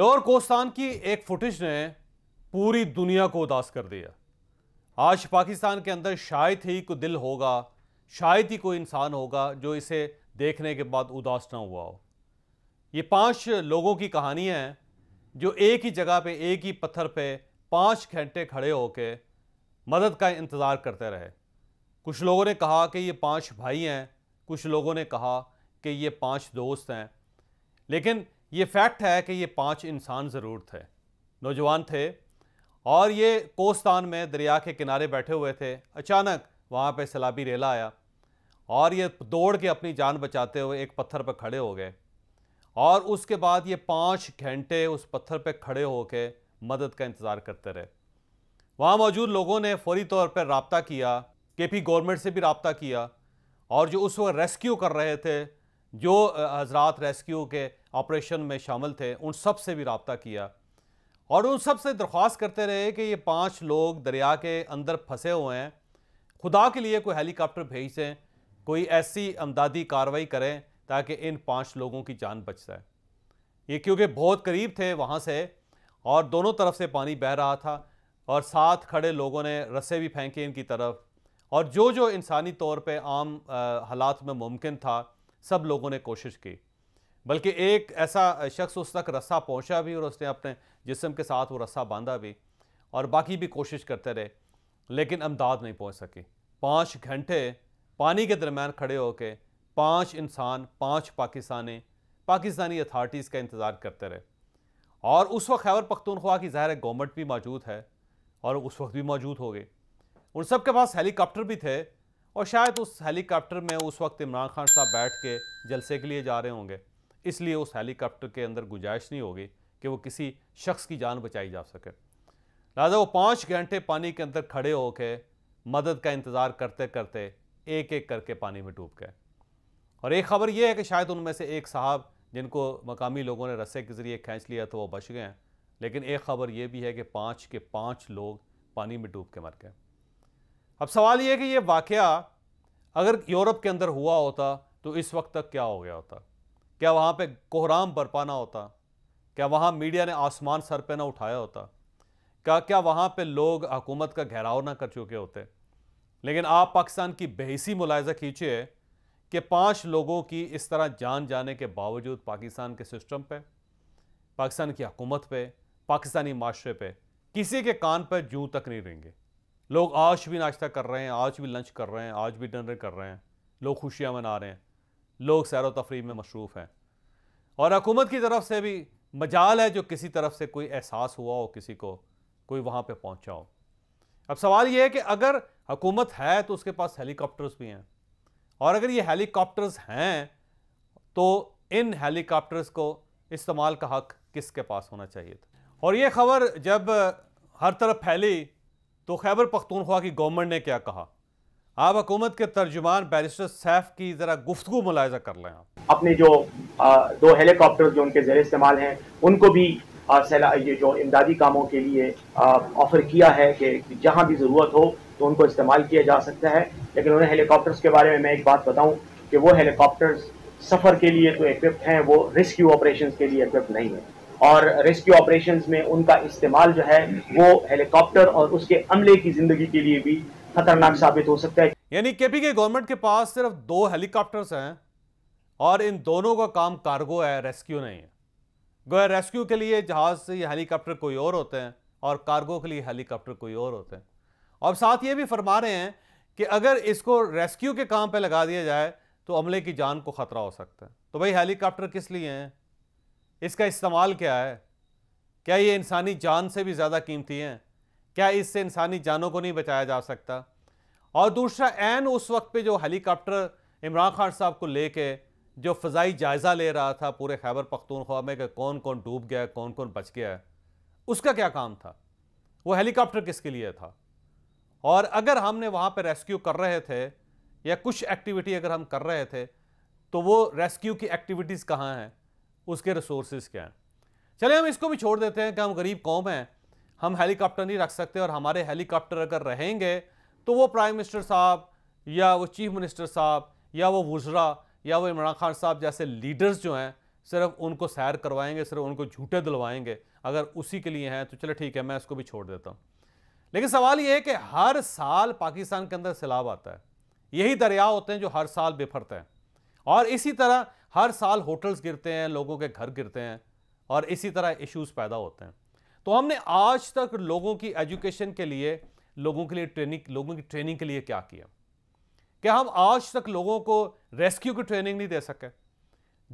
lower कोस्तान की एक footage ने पूरी दुनिया को उदास कर दिया आज पाकिस्तान के अंदर शायद ही कोई दिल होगा शायद ही कोई इंसान होगा जो इसे देखने के बाद उदास ना हुआ हो ये पांच लोगों की कहानी है जो एक ही जगह पे एक ही पत्थर पे पाँच घंटे खड़े होकर मदद का इंतज़ार करते रहे कुछ लोगों ने कहा कि ये पांच भाई हैं कुछ लोगों ने कहा कि ये पांच दोस्त हैं लेकिन ये फैक्ट है कि ये पांच इंसान ज़रूर थे नौजवान थे और ये कोस्तान में दरिया के किनारे बैठे हुए थे अचानक वहाँ पे सैलाबी रेला आया और ये दौड़ के अपनी जान बचाते हुए एक पत्थर पर खड़े हो गए और उसके बाद ये पाँच घंटे उस पत्थर पर खड़े होकर मदद का इंतज़ार करते रहे वहाँ मौजूद लोगों ने फौरी तौर पर रबता किया के पी गवर्नमेंट से भी रबता किया और जो उस वक्त रेस्क्यू कर रहे थे जो हजरात रेस्क्यू के ऑपरेशन में शामिल थे उन सब से भी रबता किया और उन सब से दरख्वास्त करते रहे कि ये पाँच लोग दरिया के अंदर फंसे हुए हैं खुदा के लिए कोई हेलीकॉप्टर भेज दें कोई ऐसी अमदादी कार्रवाई करें ताकि इन पाँच लोगों की जान बच जाए ये क्योंकि बहुत करीब थे वहाँ से और दोनों तरफ से पानी बह रहा था और साथ खड़े लोगों ने रस्से भी फेंके इनकी तरफ और जो जो इंसानी तौर पे आम हालात में मुमकिन था सब लोगों ने कोशिश की बल्कि एक ऐसा शख्स उस तक रस्सा पहुंचा भी और उसने अपने जिसम के साथ वो रस्सा बांधा भी और बाकी भी कोशिश करते रहे लेकिन अमदाद नहीं पहुंच सकी पाँच घंटे पानी के दरमियान खड़े होकर पाँच इंसान पाँच पाकिस्तानी पाकिस्तानी अथार्टीज़ का इंतज़ार करते रहे और उस वक्त खैबर पख्तूनख्वा की ज़ाहिर गवर्नमेंट भी मौजूद है और उस वक्त भी मौजूद हो गए उन सब के पास हेलीकॉप्टर भी थे और शायद उस हेलीकॉप्टर में उस वक्त इमरान खान साहब बैठ के जलसे के लिए जा रहे होंगे इसलिए उस हेलीकॉप्टर के अंदर गुंजाइश नहीं होगी कि वो किसी शख्स की जान बचाई जा सके लिहाजा वो पाँच घंटे पानी के अंदर खड़े होकर मदद का इंतज़ार करते करते एक एक करके पानी में डूब गए और एक खबर यह है कि शायद उनमें से एक साहब जिनको मकामी लोगों ने रस्से के ज़रिए खींच लिया तो वो बच गए लेकिन एक खबर यह भी है कि पाँच के पाँच लोग पानी में डूब के मर गए अब सवाल यह कि ये वाक़ अगर यूरोप के अंदर हुआ होता तो इस वक्त तक क्या हो गया होता क्या वहाँ पे कोहराम बरपाना होता क्या वहाँ मीडिया ने आसमान सर पे ना उठाया होता क्या क्या वहाँ पे लोग हुकूमत का घेराव ना कर चुके होते लेकिन आप पाकिस्तान की बेहसी मुलायजा खींचे कि पाँच लोगों की इस तरह जान जाने के बावजूद पाकिस्तान के सिस्टम पे पाकिस्तान की हकूमत पे पाकिस्तानी माशरे पे किसी के कान पर जू तक नहीं रहेंगे लोग आज भी नाश्ता कर रहे हैं आज भी लंच कर रहे हैं आज भी डिनर कर रहे हैं लोग खुशियाँ मना रहे हैं लोग सैर तफरी में मशरूफ़ हैं और हकूमत की तरफ से भी मजाल है जो किसी तरफ से कोई एहसास हुआ हो किसी को कोई वहाँ पर पहुँचा हो अब सवाल ये है कि अगर हकूमत है तो उसके पास हेलीकॉप्टर्स भी हैं और अगर ये हेलीकॉप्टर्स हैं तो इन हेलीकॉप्टर्स को इस्तेमाल का हक किसके पास होना चाहिए था और ये खबर जब हर तरफ फैली तो खैबर पख्तूनख्वा की गवर्नमेंट ने क्या कहा आप हकूमत के तर्जुमान बैरिस्टर सैफ की ज़रा गुफ्तु मुलायजा कर लें अपने जो आ, दो हेलीकॉप्टर जो उनके जर इस्तेमाल हैं उनको भी आ, ये जो इमदादी कामों के लिए ऑफ़र किया है कि जहाँ भी ज़रूरत हो तो उनको इस्तेमाल किया जा सकता है लेकिन उन्हें हेलीकॉप्टर्स के बारे में मैं एक बात बताऊँ कि वो हेलीकॉप्टर्स सफ़र के लिए तो इक्विप्ड हैं वो रेस्क्यू ऑपरेशन के लिए इक्विप्ड नहीं है और रेस्क्यू ऑपरेशन में उनका इस्तेमाल जो है वो हेलीकॉप्टर और उसके अमले की जिंदगी के लिए भी खतरनाक साबित हो सकता है यानी केपी के गवर्नमेंट के पास सिर्फ दो हेलीकॉप्टर्स हैं और इन दोनों का काम कार्गो है रेस्क्यू नहीं है गोया रेस्क्यू के लिए जहाज से ये हेलीकॉप्टर कोई और होते हैं और कार्गो के लिए हेलीकॉप्टर कोई और होते हैं और साथ ये भी फरमा रहे हैं कि अगर इसको रेस्क्यू के काम पे लगा दिया जाए तो अमले की जान को ख़तरा हो सकता है तो भाई हेलीकॉप्टर किस लिए हैं इसका इस्तेमाल क्या है क्या ये इंसानी जान से भी ज़्यादा कीमती हैं क्या इससे इंसानी जानों को नहीं बचाया जा सकता और दूसरा एन उस वक्त पे जो हेलीकॉप्टर इमरान खान साहब को लेके जो फ़जाई जायज़ा ले रहा था पूरे खैबर पख्तूनख्वा में कि कौन कौन डूब गया कौन कौन बच गया है उसका क्या काम था वो हेलीकॉप्टर किसके लिए था और अगर हमने वहाँ पर रेस्क्यू कर रहे थे या कुछ एक्टिविटी अगर हम कर रहे थे तो वो रेस्क्यू की एक्टिविटीज़ कहाँ हैं उसके रिसोर्सेज क्या हैं चले हम इसको भी छोड़ देते हैं कि हम गरीब कौम हैं हम हेलीकॉप्टर नहीं रख सकते और हमारे हेलीकॉप्टर अगर रहेंगे तो वो प्राइम मिनिस्टर साहब या वो चीफ मिनिस्टर साहब या वो वज्रा या वो इमरान खान साहब जैसे लीडर्स जो हैं सिर्फ उनको सैर करवाएंगे सिर्फ उनको झूठे दिलवाएंगे अगर उसी के लिए हैं तो चलो ठीक है मैं इसको भी छोड़ देता हूँ लेकिन सवाल ये है कि हर साल पाकिस्तान के अंदर सैलाब आता है यही दरिया होते हैं जो हर साल बेफरते हैं और इसी तरह हर साल होटल्स गिरते हैं लोगों के घर गिरते हैं और इसी तरह इश्यूज पैदा होते हैं तो हमने आज तक लोगों की एजुकेशन के लिए लोगों के लिए ट्रेनिंग लोगों की ट्रेनिंग के लिए क्या किया क्या हम आज तक लोगों को रेस्क्यू की ट्रेनिंग नहीं दे सके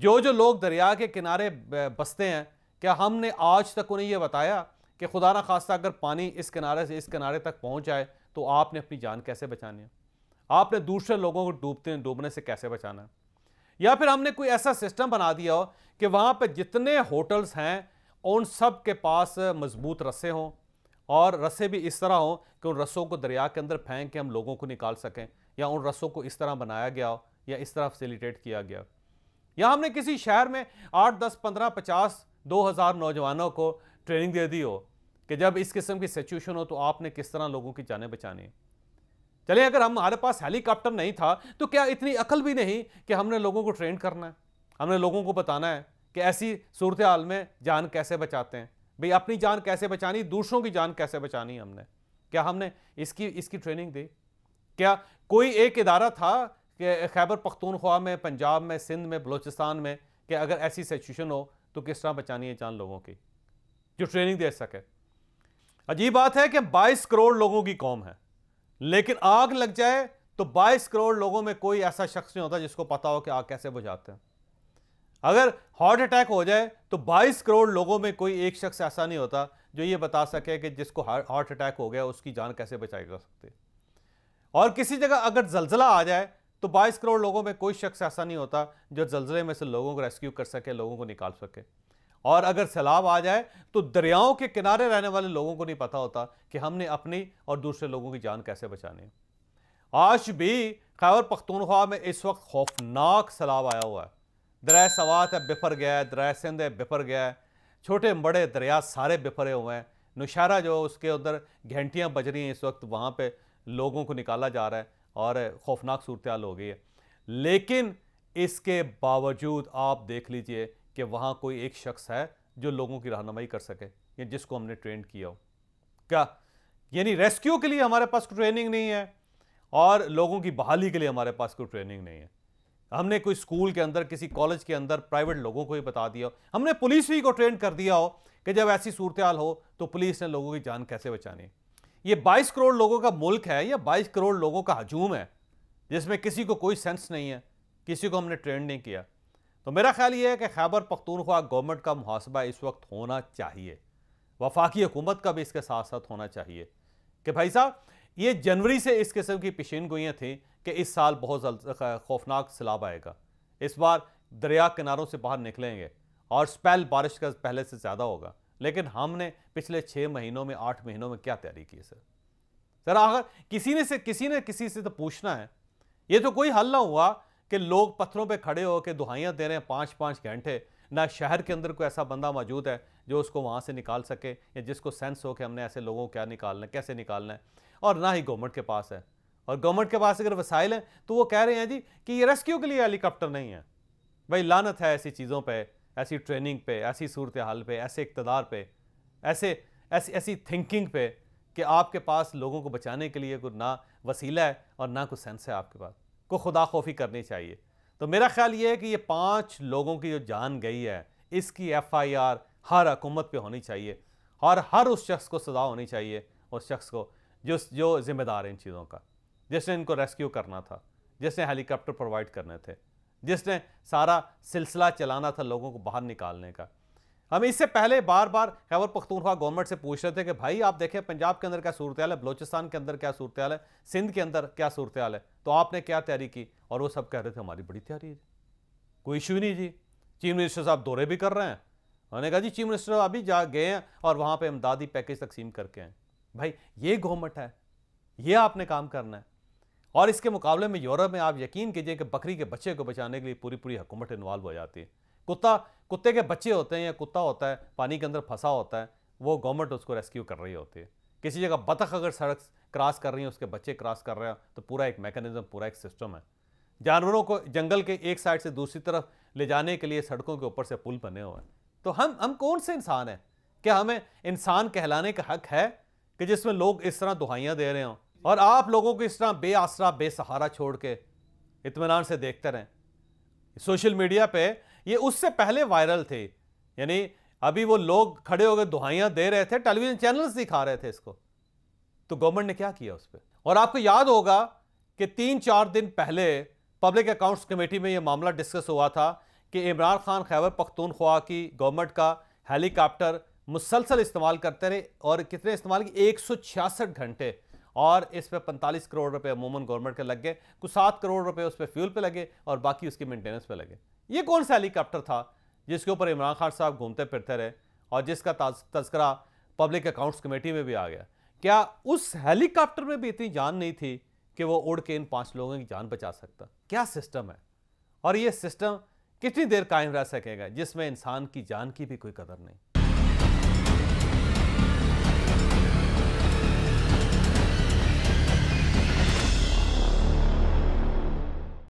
जो जो लोग दरिया के किनारे बसते हैं क्या हमने आज तक उन्हें यह बताया कि खुदा ना खास्ता अगर पानी इस किनारे से इस किनारे तक पहुंच जाए तो आपने अपनी जान कैसे बचानी है आपने दूसरे लोगों को डूबते डूबने से कैसे बचाना है या फिर हमने कोई ऐसा सिस्टम बना दिया हो कि वहाँ पर जितने होटल्स हैं उन सब के पास मजबूत रस्से हों और रस्से भी इस तरह हों कि उन रस्सों को दरिया के अंदर फेंक के हम लोगों को निकाल सकें या उन रस्सों को इस तरह बनाया गया हो या इस तरह फैसिलिटेट किया गया या हमने किसी शहर में आठ दस पंद्रह पचास दो हज़ार नौजवानों को ट्रेनिंग दे दी हो कि जब इस किस्म की सिचुएशन हो तो आपने किस तरह लोगों की जानें बचानी है चले अगर हमारे पास हेलीकॉप्टर नहीं था तो क्या इतनी अकल भी नहीं कि हमने लोगों को ट्रेन करना है हमने लोगों को बताना है कि ऐसी सूरत हाल में जान कैसे बचाते हैं भाई अपनी जान कैसे बचानी दूसरों की जान कैसे बचानी हमने क्या हमने इसकी इसकी ट्रेनिंग दी क्या कोई एक इदारा था कि खैबर पख्तूनख्वा में पंजाब में सिंध में बलोचिस्तान में कि अगर ऐसी सिचुएशन हो तो किस तरह बचानी है जान लोगों की जो ट्रेनिंग दे सके अजीब बात है कि 22 करोड़ लोगों की कौम है लेकिन आग लग जाए तो 22 करोड़ लोगों में कोई ऐसा शख्स नहीं होता जिसको पता हो कि आग कैसे बुझाते हैं अगर हार्ट अटैक हो जाए तो 22 करोड़ लोगों में कोई एक शख्स ऐसा नहीं होता जो ये बता सके कि जिसको हार्ट अटैक हो गया उसकी जान कैसे बचाई जा सकती और किसी जगह अगर जलजला आ जाए तो 22 करोड़ लोगों में कोई शख्स ऐसा नहीं होता जो जलजले में से लोगों को रेस्क्यू कर सके लोगों को निकाल सके और अगर सैलाब आ जाए तो दरियाओं के किनारे रहने वाले लोगों को नहीं पता होता कि हमने अपनी और दूसरे लोगों की जान कैसे बचानी है आज भी खैबर पख्तूनख्वा में इस वक्त खौफनाक सैलाब आया हुआ है दरिया सवात है बिफर गया है दरिया सिंध है बिफर गया है छोटे बड़े दरिया सारे बिफरे हुए हैं नुशारा जो उसके उधर घंटियाँ बज रही हैं इस वक्त वहाँ पर लोगों को निकाला जा रहा है और खौफनाक सूरत हो गई है लेकिन इसके बावजूद आप देख लीजिए कि वहाँ कोई एक शख्स है जो लोगों की रहनुमाई कर सके या जिसको हमने ट्रेन किया हो क्या यानी रेस्क्यू के लिए हमारे पास कोई ट्रेनिंग नहीं है और लोगों की बहाली के लिए हमारे पास कोई ट्रेनिंग नहीं है हमने कोई स्कूल के अंदर किसी कॉलेज के अंदर प्राइवेट लोगों को ही बता दिया हो हमने पुलिस ही को ट्रेन कर दिया हो कि जब ऐसी सूरत हाल हो तो पुलिस ने लोगों की जान कैसे बचानी ये बाईस करोड़ लोगों का मुल्क है या बाईस करोड़ लोगों का हजूम है जिसमें किसी को कोई सेंस नहीं है किसी को हमने ट्रेन नहीं किया तो मेरा ख्याल ये है कि खैबर पख्तूनख्वा गवर्नमेंट का मुहासबा इस वक्त होना चाहिए वफाकी हुकूमत का भी इसके साथ साथ होना चाहिए कि भाई साहब ये जनवरी से इस किस्म की पेशीन गोइयाँ थीं कि इस साल बहुत खौफनाक सैलाब आएगा इस बार दरिया किनारों से बाहर निकलेंगे और स्पेल बारिश का पहले से ज़्यादा होगा लेकिन हमने पिछले छः महीनों में आठ महीनों में क्या तैयारी की है सर सर अगर किसी ने से किसी ने किसी से तो पूछना है ये तो कोई हल ना हुआ कि लोग पत्थरों पे खड़े होकर दुहाइयाँ दे रहे हैं पाँच पाँच घंटे ना शहर के अंदर कोई ऐसा बंदा मौजूद है जो उसको वहाँ से निकाल सके या जिसको सेंस हो कि हमने ऐसे लोगों को क्या निकालना है कैसे निकालना है और ना ही गवर्नमेंट के पास है और गवर्नमेंट के पास अगर वसाइल हैं तो वो कह रहे हैं जी कि ये रेस्क्यू के लिए हेलीकॉप्टर नहीं है भाई लानत है ऐसी चीज़ों पर ऐसी ट्रेनिंग पे ऐसी सूरत हाल पर ऐसे इकतदार पे ऐसे ऐसी ऐसी थिंकिंग पे कि आपके पास लोगों को बचाने के लिए कोई ना वसीला है और ना कोई सेंस है आपके पास को खुदा खोफी करनी चाहिए तो मेरा ख्याल ये है कि ये पाँच लोगों की जो जान गई है इसकी एफ आई आर हर हकूमत पर होनी चाहिए और हर उस शख्स को सजा होनी चाहिए उस शख्स को जो जो ज़िम्मेदार है इन चीज़ों का जिसने इनको रेस्क्यू करना था जिसने हेलीकॉप्टर प्रोवाइड करने थे जिसने सारा सिलसिला चलाना था लोगों को बाहर निकालने का हम इससे पहले बार बार खैबर पख्तूनख्वा गवर्नमेंट से पूछ रहे थे कि भाई आप देखें पंजाब के अंदर क्या सूरत है बलोचिस्तान के अंदर क्या सूरत है सिंध के अंदर क्या सूरत है तो आपने क्या तैयारी की और वो सब कह रहे थे हमारी बड़ी तैयारी है कोई इशू नहीं जी चीफ मिनिस्टर साहब दौरे भी कर रहे हैं उन्होंने कहा जी चीफ मिनिस्टर साहब अभी जा गए हैं और वहाँ पर इमदादी पैकेज तकसीम करके हैं भाई ये गवर्नमेंट है ये आपने काम करना है और इसके मुकाबले में यूरोप में आप यकीन कीजिए कि बकरी के बच्चे को बचाने के लिए पूरी पूरी हुकूमत इन्वॉल्व हो जाती है कुत्ता कुत्ते के बच्चे होते हैं या कुत्ता होता है पानी के अंदर फंसा होता है वो गवर्नमेंट उसको रेस्क्यू कर रही होती है किसी जगह बतख अगर सड़क क्रॉस कर रही हैं उसके बच्चे क्रॉस कर रहे हैं तो पूरा एक मैकेनिज्म पूरा एक सिस्टम है जानवरों को जंगल के एक साइड से दूसरी तरफ ले जाने के लिए सड़कों के ऊपर से पुल बने हुए हैं तो हम हम कौन से इंसान हैं क्या हमें इंसान कहलाने का हक है कि जिसमें लोग इस तरह दुहाइयाँ दे रहे हों और आप लोगों को इस तरह बेआसरा बेसहारा छोड़ के इतमान से देखते रहें सोशल मीडिया पर ये उससे पहले वायरल थे यानी अभी वो लोग खड़े होकर दुहाइयाँ दे रहे थे टेलीविज़न चैनल्स दिखा रहे थे इसको तो गवर्नमेंट ने क्या किया उस पर और आपको याद होगा कि तीन चार दिन पहले पब्लिक अकाउंट्स कमेटी में यह मामला डिस्कस हुआ था कि इमरान खान खैबर पख्तूनख्वा की गवर्नमेंट का हेलीकॉप्टर मुसलसल इस्तेमाल करते रहे और कितने इस्तेमाल किए एक घंटे और इस पर पैंतालीस करोड़ रुपए अमूमन गवर्नमेंट के लग गए कुछ सात करोड़ रुपए उस पर फ्यूल पे लगे और बाकी उसकी मेंटेनेंस पे लगे ये कौन सा हेलीकॉप्टर था जिसके ऊपर इमरान खान साहब घूमते फिरते रहे और जिसका तस्करा पब्लिक अकाउंट्स कमेटी में भी आ गया क्या उस हेलीकॉप्टर में भी इतनी जान नहीं थी कि वो उड़ के इन पांच लोगों की जान बचा सकता क्या सिस्टम है और ये सिस्टम कितनी देर कायम रह सकेगा जिसमें इंसान की जान की भी कोई कदर नहीं